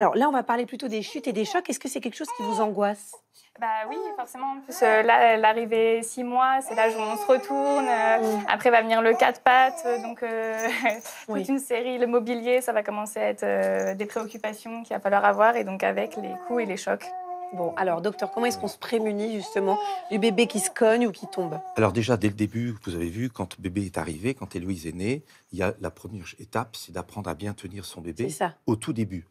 Alors là, on va parler plutôt des chutes et des chocs. Est-ce que c'est quelque chose qui vous angoisse bah oui, forcément. Euh, là, l'arrivée six mois, c'est l'âge où on se retourne. Après, va venir le quatre pattes. Donc, euh, toute une série, le mobilier, ça va commencer à être euh, des préoccupations qu'il va falloir avoir. Et donc, avec les coups et les chocs. Bon, alors, docteur, comment est-ce qu'on se prémunit justement du bébé qui se cogne ou qui tombe Alors, déjà, dès le début, vous avez vu, quand bébé est arrivé, quand Héloïse est née, il y a la première étape, c'est d'apprendre à bien tenir son bébé ça. au tout début.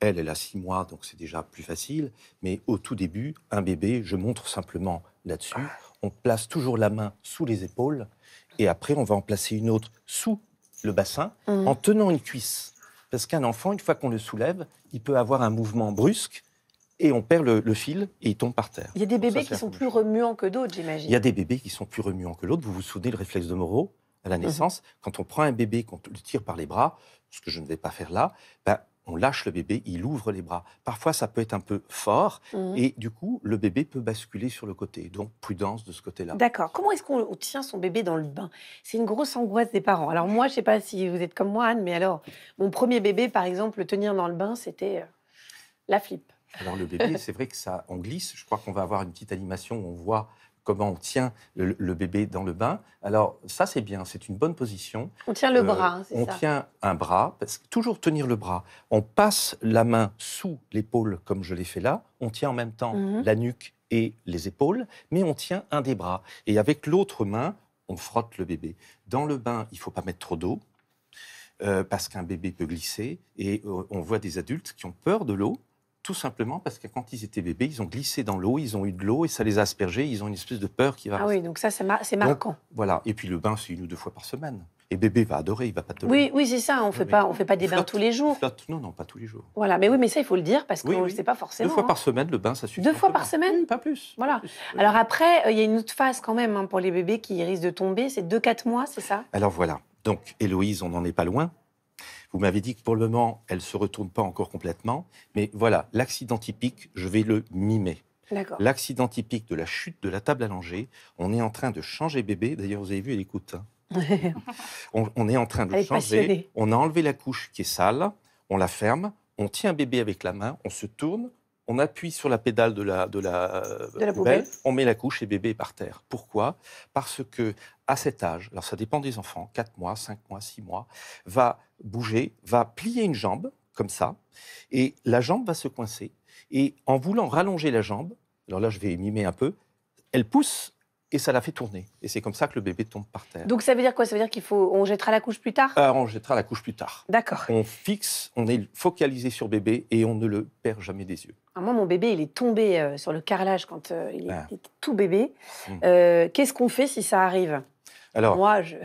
Elle, elle a six mois, donc c'est déjà plus facile. Mais au tout début, un bébé, je montre simplement là-dessus. On place toujours la main sous les épaules. Et après, on va en placer une autre sous le bassin mmh. en tenant une cuisse. Parce qu'un enfant, une fois qu'on le soulève, il peut avoir un mouvement brusque et on perd le, fil et il tombe par terre. Il y a des bébés qui sont plus remuants que d'autres, j'imagine. Il y a des bébés qui sont plus remuants que l'autre. Vous vous souvenez le réflexe de Moreau à la mmh. naissance Quand on prend un bébé, qu'on le tire par les bras, ce que je ne vais pas faire là, ben, on lâche le bébé, il ouvre les bras. Parfois, ça peut être un peu fort, mhm. et du coup, le bébé peut basculer sur le côté. Donc, prudence de ce côté-là. D'accord. Comment est-ce qu'on tient son bébé dans le bain C'est une grosse angoisse des parents. Alors, moi, je ne sais pas si vous êtes comme moi, Anne, mais alors, mon premier bébé, par exemple, le tenir dans le bain, c'était euh, la flippe. Alors, le bébé, c'est vrai que ça, on glisse. Je crois qu'on va avoir une petite animation où on voit comment on tient le, bébé dans le bain. Alors ça, c'est bien, c'est une bonne position. On tient le euh, bras, hein, c'est ça On tient un bras, parce que toujours tenir le bras. On passe la main sous l'épaule, comme je l'ai fait là. On tient en même temps mhm. la nuque et les épaules, mais on tient un des bras. Et avec l'autre main, on frotte le bébé. Dans le bain, il faut pas mettre trop d'eau. Euh, parce qu'un bébé peut glisser et euh, on voit des adultes qui ont peur de l'eau tout simplement parce que quand ils étaient bébés, ils ont glissé dans l'eau, ils ont eu de l'eau et ça les a aspergés, ils ont une espèce de peur qui va. Ah oui, donc ça, c'est marquant. voilà. Et puis le bain, c'est une ou deux fois par semaine. Et bébé va adorer, il va pas te Oui, oui, c'est ça. On ne fait pas, on fait pas des bains tous les jours. Non, non, pas tous les jours. Voilà, mais oui, mais ça, il faut le dire parce que ne sais pas forcément. Deux fois hein. par semaine, le bain, ça suffit. Deux fois par semaine, pas plus. Voilà. Alors après, euh, il y a une autre phase quand même hein, pour les bébés qui risquent de tomber, c'est deux, quatre mois, c'est ça Alors voilà. Donc Héloïse, on n'en est pas loin. Vous m'avez dit que pour le moment, elle ne se retourne pas encore complètement. Mais voilà, l'accident typique, je vais le mimer. L'accident typique de la chute de la table allongée, on est en train de changer bébé. D'ailleurs, vous avez vu, elle écoute. Hein. on, est en train de changer. On a enlevé la couche qui est sale, on la ferme, on tient bébé avec la main, on se tourne, on appuie sur la pédale de la, de la, euh, poubelle, on met la couche et bébé par terre. Pourquoi Parce que à cet âge, alors ça dépend des enfants, 4 mois, 5 mois, 6 mois, va bouger, va plier une jambe, comme ça, et la jambe va se coincer. Et en voulant rallonger la jambe, alors là je vais mimer un peu, elle pousse et ça la fait tourner. Et c'est comme ça que le bébé tombe par terre. Donc ça veut dire quoi Ça veut dire qu'il faut on jettera la couche plus tard euh, On jettera la couche plus tard. D'accord. On fixe, on est focalisé sur bébé et on ne le perd jamais des yeux. Ah, moi, mon bébé, il est tombé euh, sur le carrelage quand euh, il, est, ah. tout bébé. Mmh. Qu'est-ce qu'on fait si ça arrive Alors, moi, je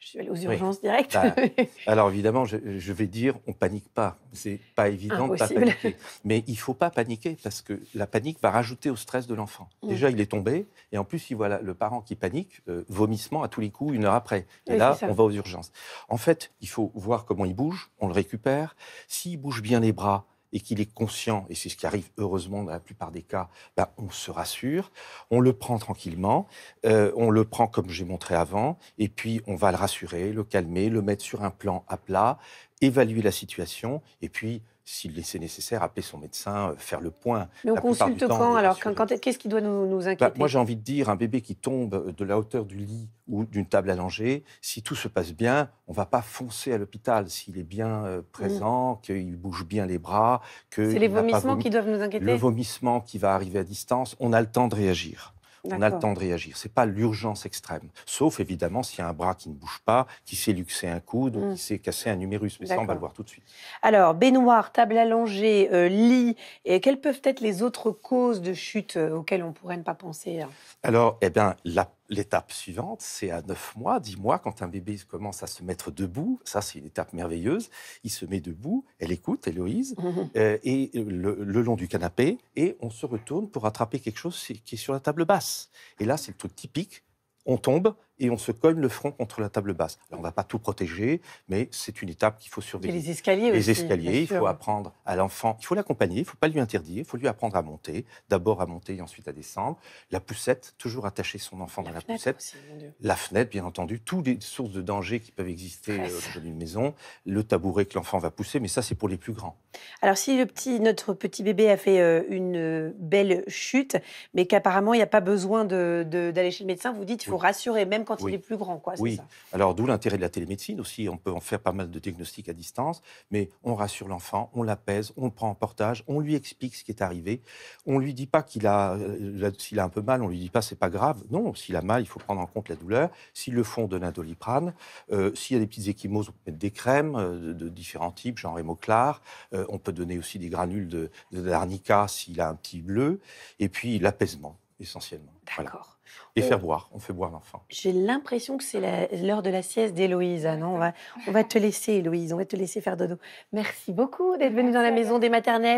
je suis allée aux urgences directes. Bah, alors évidemment, je, vais dire, on panique pas. C'est pas évident de ne pas paniquer. Mais il faut pas paniquer parce que la panique va rajouter au stress de l'enfant. Mm. Déjà, il est tombé et en plus, il voit le parent qui panique, euh, vomissement à tous les coups une heure après. Et là, on va aux urgences. En fait, il faut voir comment il bouge, on le récupère. S'il bouge bien les bras, et qu'il est conscient, et c'est ce qui arrive heureusement dans la plupart des cas, ben on se rassure, on le prend tranquillement, euh, on le prend comme j'ai montré avant, et puis on va le rassurer, le calmer, le mettre sur un plan à plat, évaluer la situation, et puis s'il est nécessaire, appeler son médecin, euh, faire le point. Mais on consulte quand Qu'est-ce qui doit nous, bah, inquiéter Moi, j'ai envie de dire, un bébé qui tombe euh, de la hauteur du lit ou d'une table allongée, si tout se passe bien, on va pas foncer à l'hôpital. S'il est bien euh, mm. présent, qu'il bouge bien les bras, que... C'est les vomissements qui doivent nous inquiéter Le vomissement qui va arriver à distance, on a le temps de réagir on a le temps de réagir. Ce n'est pas l'urgence extrême. Sauf évidemment s'il y a un bras qui ne bouge pas, qui s'est luxé un coude qui hmm. s'est cassé un numérus. Mais ça, on va le voir tout de suite. Alors, baignoire, table allongée, euh, lit, et quelles peuvent être les autres causes de chute euh, auxquelles on pourrait ne pas penser hein Alors, eh bien, L'étape suivante, c'est à 9 mois, 10 mois, quand un bébé commence à se mettre debout. Ça, c'est une étape merveilleuse. Il se met debout, elle écoute, Héloïse, mhm. euh, et le, long du canapé, et on se retourne pour attraper quelque chose qui est sur la table basse. Et là, c'est le truc typique. On tombe, et on se cogne le front contre la table basse. Alors, on ne va pas tout protéger, mais c'est une étape qu'il faut surveiller. Et les escaliers Les escaliers, il faut apprendre à l'enfant, il faut l'accompagner, il ne faut pas lui interdire, il faut lui apprendre à monter, d'abord à monter et ensuite à descendre. La poussette, toujours attacher son enfant dans la poussette. la fenêtre, bien entendu, toutes les sources de danger qui peuvent exister euh, dans une maison. Le tabouret que l'enfant va pousser, mais ça, c'est pour les plus grands. Alors, si le petit, notre petit bébé a fait euh, une euh, belle chute, mais qu'apparemment, il n'y a pas besoin d'aller chez le médecin, vous dites, qu'il faut rassurer, même quand il est plus grand, Oui. Alors d'où l'intérêt de la télémédecine aussi. On peut en faire pas mal de diagnostics à distance, mais on rassure l'enfant, on l'apaise, on prend en portage, on lui explique ce qui est arrivé. On ne lui dit pas qu'il a, euh, s'il a un peu mal, on ne lui dit pas c'est pas grave. Non, s'il a mal, il faut prendre en compte la douleur. S'il le font, donne un doliprane. Euh, s'il y a des petites échymoses, on peut mettre des crèmes euh, de, différents types, genre hémoclar. on peut donner aussi des granules de, de s'il a un petit bleu. Et puis l'apaisement essentiellement. D'accord. Et faire boire, on fait boire l'enfant. J'ai l'impression que c'est l'heure de la sieste d'Héloïse. Hein, non, on va, on va te laisser, Héloïse, on va te laisser faire dodo. Merci beaucoup d'être venue dans la maison des maternelles.